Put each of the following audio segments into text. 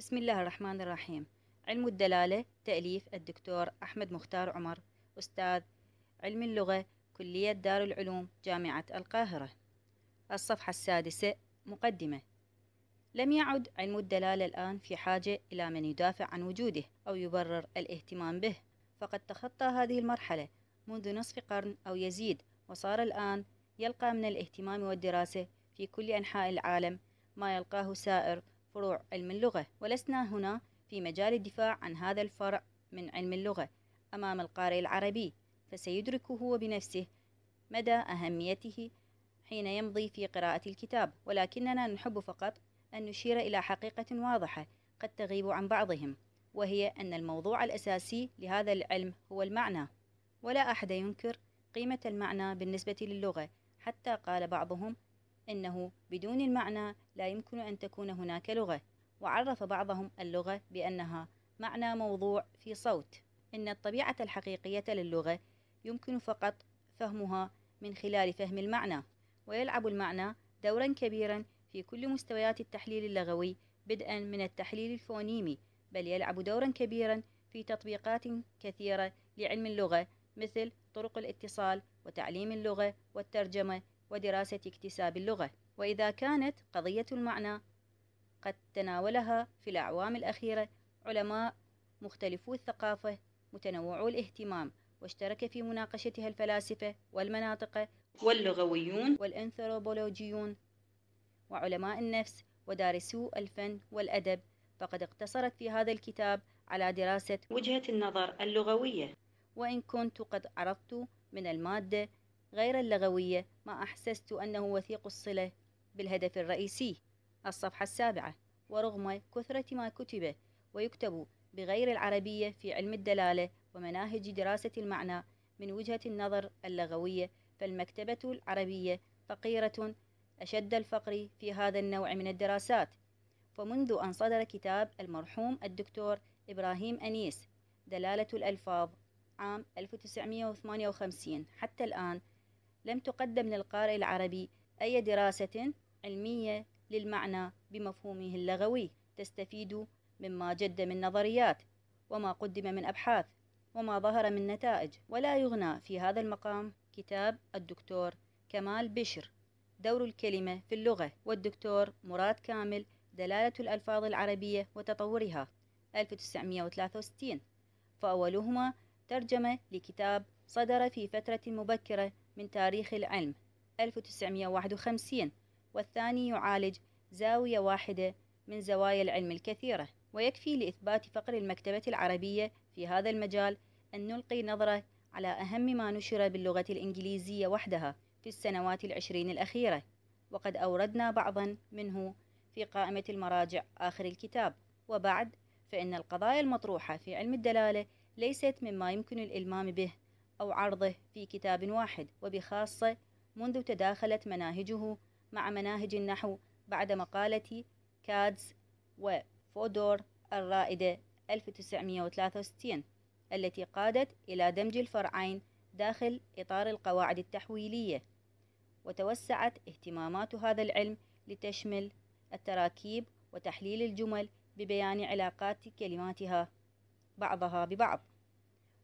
بسم الله الرحمن الرحيم علم الدلالة تأليف الدكتور أحمد مختار عمر أستاذ علم اللغة كلية دار العلوم جامعة القاهرة الصفحة السادسة مقدمة لم يعد علم الدلالة الآن في حاجة إلى من يدافع عن وجوده أو يبرر الاهتمام به فقد تخطى هذه المرحلة منذ نصف قرن أو يزيد وصار الآن يلقى من الاهتمام والدراسة في كل أنحاء العالم ما يلقاه سائر فروع علم اللغة ولسنا هنا في مجال الدفاع عن هذا الفرع من علم اللغة أمام القارئ العربي فسيدرك هو بنفسه مدى أهميته حين يمضي في قراءة الكتاب ولكننا نحب فقط أن نشير إلى حقيقة واضحة قد تغيب عن بعضهم وهي أن الموضوع الأساسي لهذا العلم هو المعنى ولا أحد ينكر قيمة المعنى بالنسبة للغة حتى قال بعضهم إنه بدون المعنى لا يمكن أن تكون هناك لغة وعرف بعضهم اللغة بأنها معنى موضوع في صوت إن الطبيعة الحقيقية للغة يمكن فقط فهمها من خلال فهم المعنى ويلعب المعنى دورا كبيرا في كل مستويات التحليل اللغوي بدءا من التحليل الفونيمي بل يلعب دورا كبيرا في تطبيقات كثيرة لعلم اللغة مثل طرق الاتصال وتعليم اللغة والترجمة ودراسة اكتساب اللغة وإذا كانت قضية المعنى قد تناولها في الأعوام الأخيرة علماء مختلفو الثقافة متنوعو الاهتمام واشترك في مناقشتها الفلاسفة والمناطق واللغويون والأنثروبولوجيون وعلماء النفس ودارسو الفن والأدب فقد اقتصرت في هذا الكتاب على دراسة وجهة النظر اللغوية وإن كنت قد عرضت من المادة غير اللغوية ما أحسست أنه وثيق الصلة بالهدف الرئيسي الصفحة السابعة ورغم كثرة ما كتب ويكتب بغير العربية في علم الدلالة ومناهج دراسة المعنى من وجهة النظر اللغوية فالمكتبة العربية فقيرة أشد الفقر في هذا النوع من الدراسات فمنذ أن صدر كتاب المرحوم الدكتور إبراهيم أنيس دلالة الألفاظ عام 1958 حتى الآن لم تقدم للقارئ العربي أي دراسة علمية للمعنى بمفهومه اللغوي تستفيد مما جد من نظريات وما قدم من أبحاث وما ظهر من نتائج ولا يغنى في هذا المقام كتاب الدكتور كمال بشر دور الكلمة في اللغة والدكتور مراد كامل دلالة الألفاظ العربية وتطورها 1963 فأولهما ترجمة لكتاب صدر في فترة مبكرة من تاريخ العلم 1951 والثاني يعالج زاوية واحدة من زوايا العلم الكثيرة ويكفي لإثبات فقر المكتبة العربية في هذا المجال أن نلقي نظرة على أهم ما نشر باللغة الإنجليزية وحدها في السنوات العشرين الأخيرة وقد أوردنا بعضا منه في قائمة المراجع آخر الكتاب وبعد فإن القضايا المطروحة في علم الدلالة ليست مما يمكن الإلمام به أو عرضه في كتاب واحد وبخاصة منذ تداخلت مناهجه مع مناهج النحو بعد مقالة كادز وفودور الرائدة 1963 التي قادت إلى دمج الفرعين داخل إطار القواعد التحويلية وتوسعت اهتمامات هذا العلم لتشمل التراكيب وتحليل الجمل ببيان علاقات كلماتها بعضها ببعض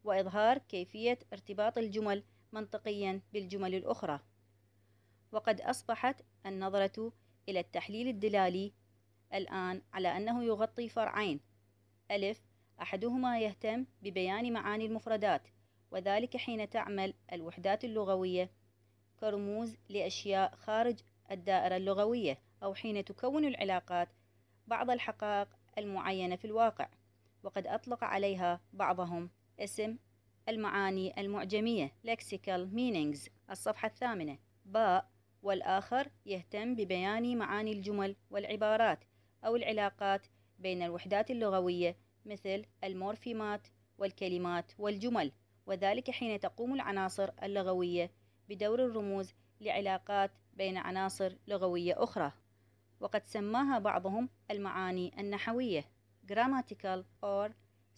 وإظهار كيفية ارتباط الجمل منطقيا بالجمل الأخرى وقد أصبحت النظرة إلى التحليل الدلالي الآن على أنه يغطي فرعين ألف أحدهما يهتم ببيان معاني المفردات وذلك حين تعمل الوحدات اللغوية كرموز لأشياء خارج الدائرة اللغوية أو حين تكون العلاقات بعض الحقائق المعينة في الواقع وقد أطلق عليها بعضهم اسم المعاني المعجمية lexical meanings الصفحة الثامنة باء والآخر يهتم ببيان معاني الجمل والعبارات أو العلاقات بين الوحدات اللغوية مثل المورفيمات والكلمات والجمل وذلك حين تقوم العناصر اللغوية بدور الرموز لعلاقات بين عناصر لغوية أخرى وقد سماها بعضهم المعاني النحوية grammatical or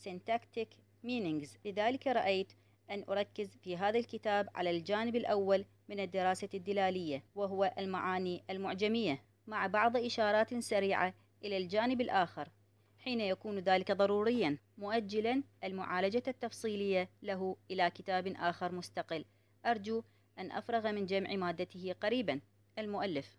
syntactic meanings لذلك رأيت أن أركز في هذا الكتاب على الجانب الأول من الدراسة الدلالية وهو المعاني المعجمية مع بعض إشارات سريعة إلى الجانب الآخر حين يكون ذلك ضروريا مؤجلا المعالجة التفصيلية له إلى كتاب آخر مستقل أرجو أن أفرغ من جمع مادته قريبا المؤلف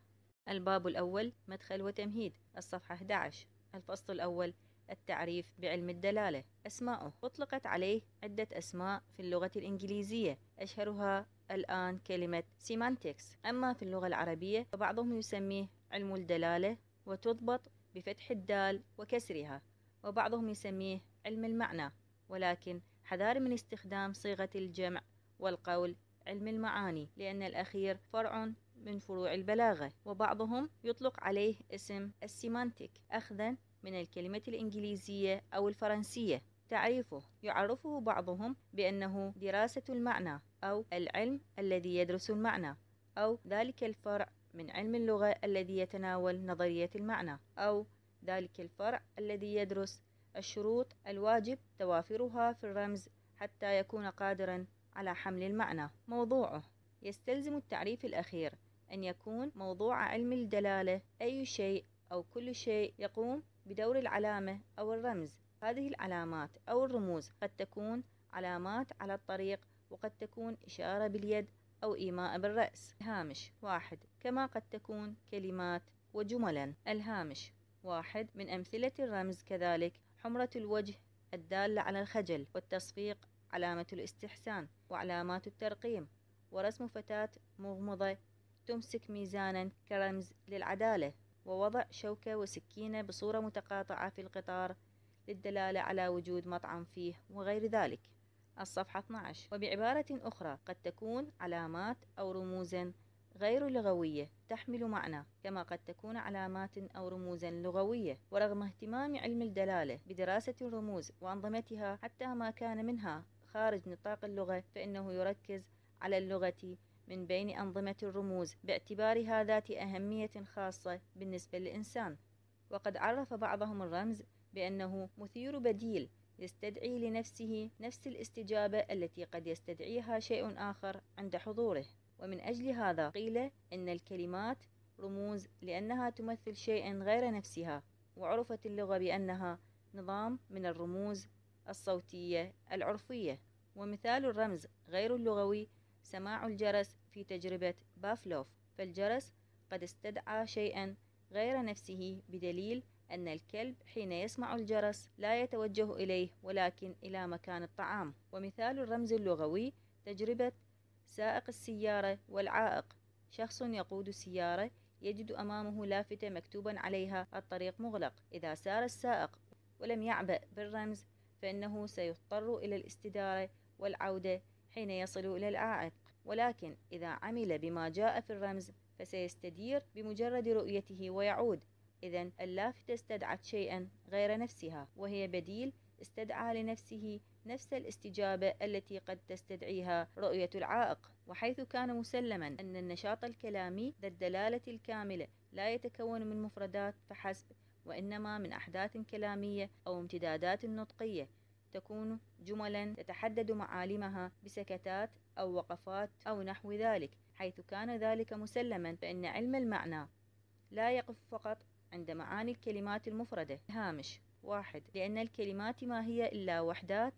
الباب الأول مدخل وتمهيد الصفحة 11 الفصل الأول التعريف بعلم الدلالة أسماؤه أطلقت عليه عدة أسماء في اللغة الإنجليزية أشهرها الآن كلمة سيمانتكس أما في اللغة العربية فبعضهم يسميه علم الدلالة وتضبط بفتح الدال وكسرها وبعضهم يسميه علم المعنى ولكن حذار من استخدام صيغة الجمع والقول علم المعاني لأن الأخير فرع من فروع البلاغة وبعضهم يطلق عليه اسم السيمانتيك أخذا من الكلمة الإنجليزية أو الفرنسية تعريفه يعرفه بعضهم بأنه دراسة المعنى أو العلم الذي يدرس المعنى أو ذلك الفرع من علم اللغة الذي يتناول نظرية المعنى أو ذلك الفرع الذي يدرس الشروط الواجب توافرها في الرمز حتى يكون قادرا على حمل المعنى موضوعه يستلزم التعريف الأخير أن يكون موضوع علم الدلالة أي شيء أو كل شيء يقوم بدور العلامة أو الرمز هذه العلامات أو الرموز قد تكون علامات على الطريق وقد تكون إشارة باليد أو إيماء بالرأس هامش واحد كما قد تكون كلمات وجملا الهامش واحد من أمثلة الرمز كذلك حمرة الوجه الدالة على الخجل والتصفيق علامة الاستحسان وعلامات الترقيم ورسم فتاة مغمضة تمسك ميزانا كرمز للعدالة ووضع شوكة وسكينة بصورة متقاطعة في القطار للدلالة على وجود مطعم فيه وغير ذلك الصفحة 12 وبعبارة أخرى قد تكون علامات أو رموزا غير لغوية تحمل معنى كما قد تكون علامات أو رموزا لغوية ورغم اهتمام علم الدلالة بدراسة الرموز وأنظمتها حتى ما كان منها خارج نطاق اللغة فإنه يركز على اللغة من بين أنظمة الرموز باعتبارها ذات أهمية خاصة بالنسبة للإنسان وقد عرف بعضهم الرمز بأنه مثير بديل يستدعي لنفسه نفس الاستجابة التي قد يستدعيها شيء آخر عند حضوره ومن أجل هذا قيل إن الكلمات رموز لأنها تمثل شيئا غير نفسها وعرفت اللغة بأنها نظام من الرموز الصوتية العرفية ومثال الرمز غير اللغوي سماع الجرس في تجربة بافلوف فالجرس قد استدعى شيئا غير نفسه بدليل أن الكلب حين يسمع الجرس لا يتوجه إليه ولكن إلى مكان الطعام ومثال الرمز اللغوي تجربة سائق السيارة والعائق شخص يقود السيارة يجد أمامه لافتة مكتوبا عليها الطريق مغلق إذا سار السائق ولم يعبأ بالرمز فإنه سيضطر إلى الاستدارة والعودة حين يصل إلى العائق ولكن إذا عمل بما جاء في الرمز فسيستدير بمجرد رؤيته ويعود إذا اللافتة استدعت شيئا غير نفسها وهي بديل استدعى لنفسه نفس الاستجابة التي قد تستدعيها رؤية العائق وحيث كان مسلما أن النشاط الكلامي ذا الدلالة الكاملة لا يتكون من مفردات فحسب وإنما من أحداث كلامية أو امتدادات نطقية تكون جملا تتحدد معالمها بسكتات أو وقفات أو نحو ذلك حيث كان ذلك مسلما فإن علم المعنى لا يقف فقط عند معاني الكلمات المفردة هامش واحد لأن الكلمات ما هي إلا وحدات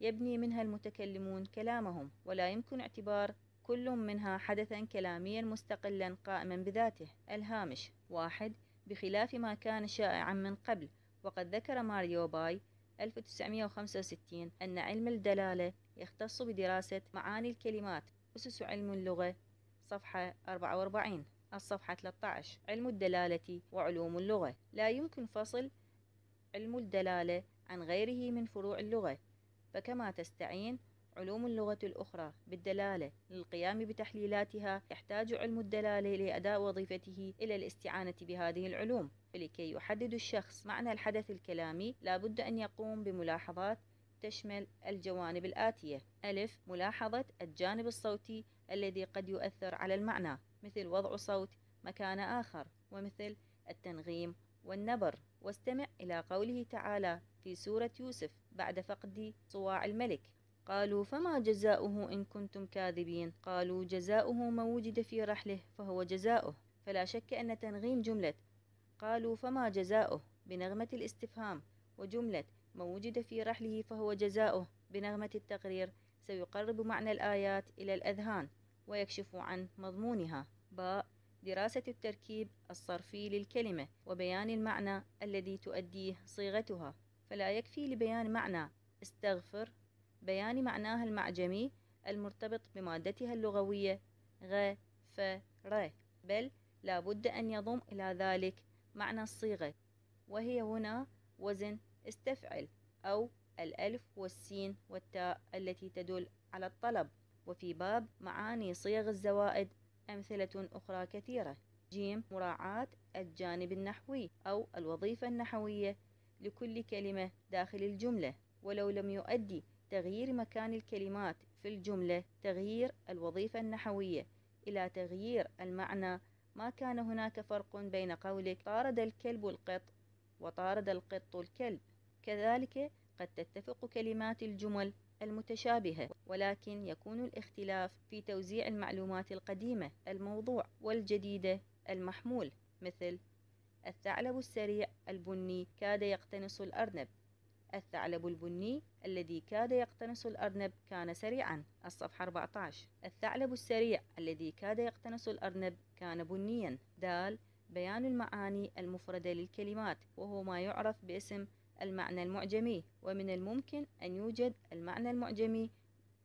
يبني منها المتكلمون كلامهم ولا يمكن اعتبار كل منها حدثا كلاميا مستقلا قائما بذاته الهامش واحد بخلاف ما كان شائعا من قبل وقد ذكر ماريو باي 1965 أن علم الدلالة يختص بدراسة معاني الكلمات أسس علم اللغة صفحة 44 الصفحة 13 علم الدلالة وعلوم اللغة لا يمكن فصل علم الدلالة عن غيره من فروع اللغة فكما تستعين علوم اللغة الأخرى بالدلالة للقيام بتحليلاتها يحتاج علم الدلالة لأداء وظيفته إلى الاستعانة بهذه العلوم فلكي يحدد الشخص معنى الحدث الكلامي لابد أن يقوم بملاحظات تشمل الجوانب الآتية ألف ملاحظة الجانب الصوتي الذي قد يؤثر على المعنى مثل وضع صوت مكان آخر ومثل التنغيم والنبر واستمع إلى قوله تعالى في سورة يوسف بعد فقد صواع الملك قالوا فما جزاؤه إن كنتم كاذبين قالوا جزاؤه ما وجد في رحله فهو جزاؤه فلا شك أن تنغيم جملة قالوا فما جزاؤه بنغمة الاستفهام وجملة من وجد في رحله فهو جزاؤه بنغمة التقرير سيقرب معنى الآيات إلى الأذهان ويكشف عن مضمونها باء دراسة التركيب الصرفي للكلمة وبيان المعنى الذي تؤديه صيغتها فلا يكفي لبيان معنى استغفر بيان معناها المعجمي المرتبط بمادتها اللغوية غ ف ر بل لابد أن يضم إلى ذلك معنى الصيغة وهي هنا وزن استفعل أو الألف والسين والتاء التي تدل على الطلب وفي باب معاني صيغ الزوائد أمثلة أخرى كثيرة جيم مراعاة الجانب النحوي أو الوظيفة النحوية لكل كلمة داخل الجملة ولو لم يؤدي تغيير مكان الكلمات في الجملة تغيير الوظيفة النحوية إلى تغيير المعنى ما كان هناك فرق بين قولك طارد الكلب القط وطارد القط الكلب كذلك قد تتفق كلمات الجمل المتشابهة ولكن يكون الاختلاف في توزيع المعلومات القديمة الموضوع والجديدة المحمول مثل الثعلب السريع البني كاد يقتنص الأرنب الثعلب البني الذي كاد يقتنص الأرنب كان سريعا الصفحة 14 الثعلب السريع الذي كاد يقتنص الأرنب كان بنيا دال بيان المعاني المفردة للكلمات وهو ما يعرف باسم المعنى المعجمي ومن الممكن أن يوجد المعنى المعجمي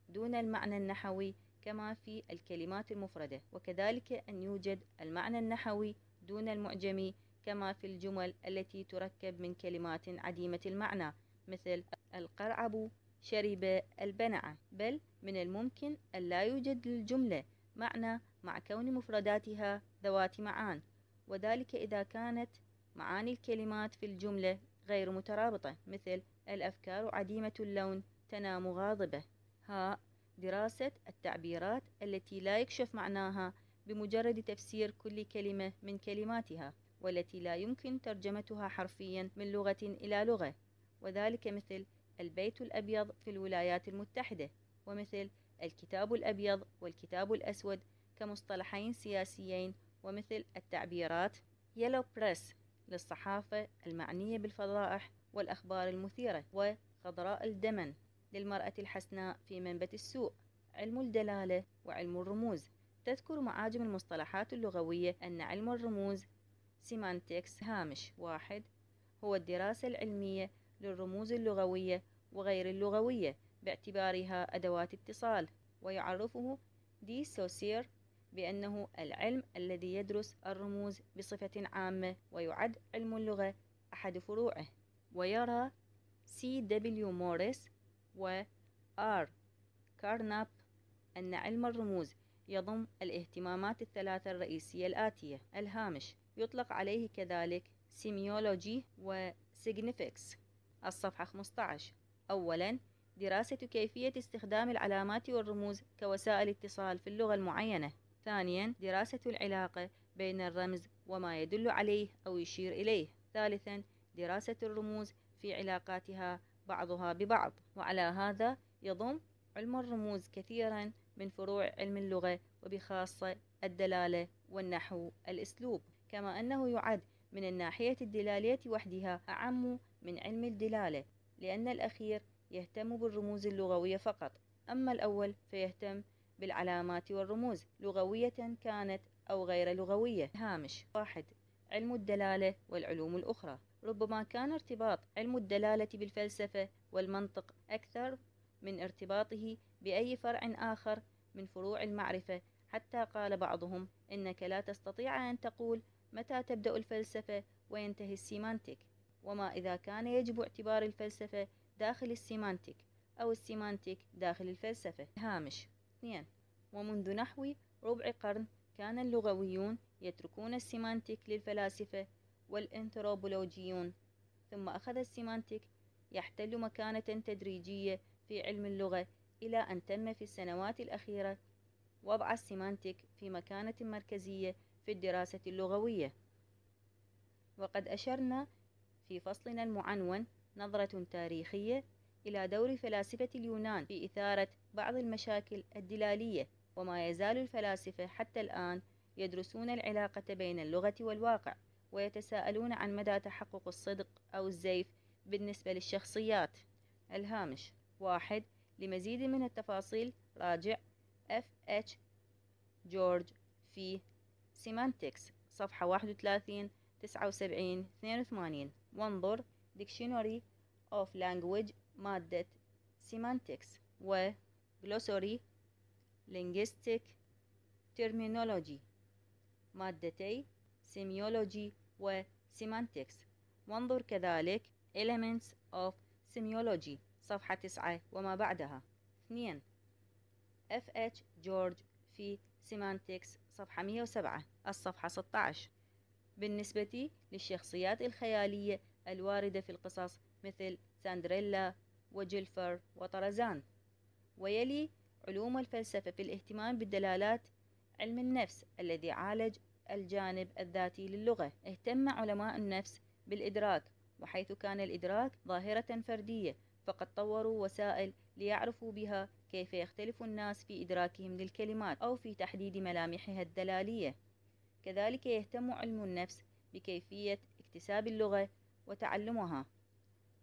دون المعنى النحوي كما في الكلمات المفردة وكذلك أن يوجد المعنى النحوي دون المعجمي كما في الجمل التي تركب من كلمات عديمة المعنى مثل القرعب شرب البنعة بل من الممكن أن لا يوجد للجملة معنى مع كون مفرداتها ذوات معان وذلك إذا كانت معاني الكلمات في الجملة غير مترابطة مثل الأفكار عديمة اللون تنام غاضبة ها دراسة التعبيرات التي لا يكشف معناها بمجرد تفسير كل كلمة من كلماتها والتي لا يمكن ترجمتها حرفيا من لغة إلى لغة وذلك مثل البيت الأبيض في الولايات المتحدة ومثل الكتاب الأبيض والكتاب الأسود كمصطلحين سياسيين ومثل التعبيرات يلو بريس للصحافة المعنية بالفضائح والأخبار المثيرة وخضراء الدمن للمرأة الحسناء في منبت السوء علم الدلالة وعلم الرموز تذكر معاجم المصطلحات اللغوية أن علم الرموز سيمانتكس هامش واحد هو الدراسة العلمية للرموز اللغوية وغير اللغوية باعتبارها أدوات اتصال ويعرفه دي سوسير بأنه العلم الذي يدرس الرموز بصفة عامة ويعد علم اللغة أحد فروعه ويرى سي دبليو موريس و آر كارناب أن علم الرموز يضم الاهتمامات الثلاثة الرئيسية الآتية الهامش يطلق عليه كذلك سيميولوجي وسيجنيفيكس الصفحة 15 أولاً دراسة كيفية استخدام العلامات والرموز كوسائل اتصال في اللغة المعينة ثانياً دراسة العلاقة بين الرمز وما يدل عليه أو يشير إليه ثالثاً دراسة الرموز في علاقاتها بعضها ببعض وعلى هذا يضم علم الرموز كثيراً من فروع علم اللغة وبخاصة الدلالة والنحو الأسلوب كما أنه يعد من الناحية الدلالية وحدها أعم من علم الدلالة لأن الأخير يهتم بالرموز اللغوية فقط أما الأول فيهتم بالعلامات والرموز لغوية كانت أو غير لغوية هامش واحد علم الدلالة والعلوم الأخرى ربما كان ارتباط علم الدلالة بالفلسفة والمنطق أكثر من ارتباطه بأي فرع آخر من فروع المعرفة حتى قال بعضهم إنك لا تستطيع أن تقول متى تبدأ الفلسفة وينتهي السيمانتيك وما إذا كان يجب اعتبار الفلسفة داخل السيمانتيك أو السيمانتيك داخل الفلسفة هامش 2 ومنذ نحو ربع قرن كان اللغويون يتركون السيمانتيك للفلاسفة والانثروبولوجيون ثم أخذ السيمانتيك يحتل مكانة تدريجية في علم اللغة إلى أن تم في السنوات الأخيرة وضع السيمانتيك في مكانة مركزية في الدراسة اللغوية وقد أشرنا في فصلنا المعنون نظرة تاريخية إلى دور فلاسفة اليونان في إثارة بعض المشاكل الدلالية وما يزال الفلاسفة حتى الآن يدرسون العلاقة بين اللغة والواقع ويتساءلون عن مدى تحقق الصدق أو الزيف بالنسبة للشخصيات الهامش واحد لمزيد من التفاصيل راجع اف اتش جورج في سيمانتكس صفحة 31 79 82 وانظر Dictionary of Language مادة Semantics و Glossary Linguistic Terminology مادتي Semiology و Semantics وانظر كذلك Elements of Semiology صفحة 9 وما بعدها 2 FH George جورج في Semantics صفحة 107 الصفحة 16 بالنسبة للشخصيات الخيالية الواردة في القصص مثل ساندريلا وجيلفر وطرزان ويلي علوم الفلسفة في الاهتمام بالدلالات علم النفس الذي عالج الجانب الذاتي للغة اهتم علماء النفس بالإدراك وحيث كان الإدراك ظاهرة فردية فقد طوروا وسائل ليعرفوا بها كيف يختلف الناس في إدراكهم للكلمات أو في تحديد ملامحها الدلالية كذلك يهتم علم النفس بكيفية اكتساب اللغة وتعلمها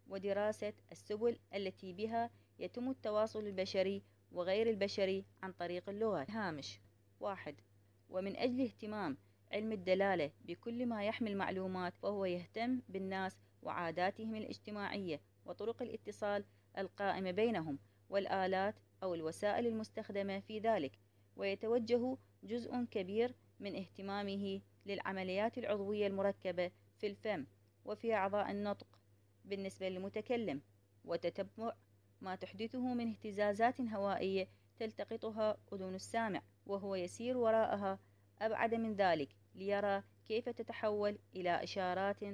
ودراسة السبل التي بها يتم التواصل البشري وغير البشري عن طريق اللغة هامش واحد ومن أجل اهتمام علم الدلالة بكل ما يحمل معلومات فهو يهتم بالناس وعاداتهم الاجتماعية وطرق الاتصال القائمة بينهم والآلات أو الوسائل المستخدمة في ذلك ويتوجه جزء كبير من اهتمامه للعمليات العضوية المركبة في الفم وفي أعضاء النطق بالنسبة للمتكلم وتتبع ما تحدثه من اهتزازات هوائية تلتقطها أذن السامع وهو يسير وراءها أبعد من ذلك ليرى كيف تتحول إلى إشارات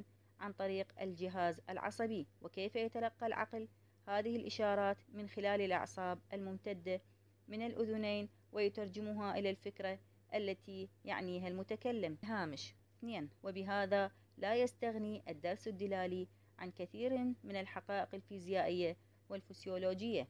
عن طريق الجهاز العصبي وكيف يتلقى العقل هذه الإشارات من خلال الأعصاب الممتدة من الأذنين ويترجمها إلى الفكرة التي يعنيها المتكلم هامش اثنين وبهذا لا يستغني الدرس الدلالي عن كثير من الحقائق الفيزيائية والفسيولوجية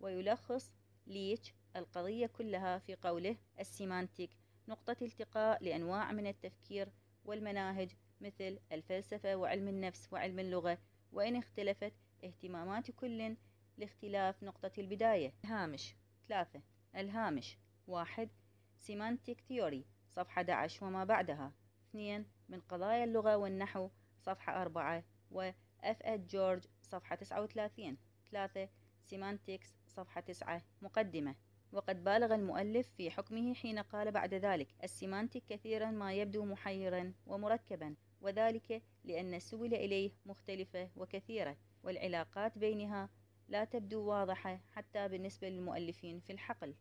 ويلخص ليتش القضية كلها في قوله السيمانتيك نقطة التقاء لأنواع من التفكير والمناهج مثل الفلسفة وعلم النفس وعلم اللغة وإن اختلفت اهتمامات كل لاختلاف نقطة البداية هامش ثلاثة الهامش واحد سيمانتيك Theory صفحة 11 وما بعدها 2 من قضايا اللغة والنحو صفحة 4 و اف جورج صفحة 39 3 Semantics صفحة 9 مقدمة وقد بالغ المؤلف في حكمه حين قال بعد ذلك السيمانتيك كثيرا ما يبدو محيرا ومركبا وذلك لأن السبل إليه مختلفة وكثيرة والعلاقات بينها لا تبدو واضحة حتى بالنسبة للمؤلفين في الحقل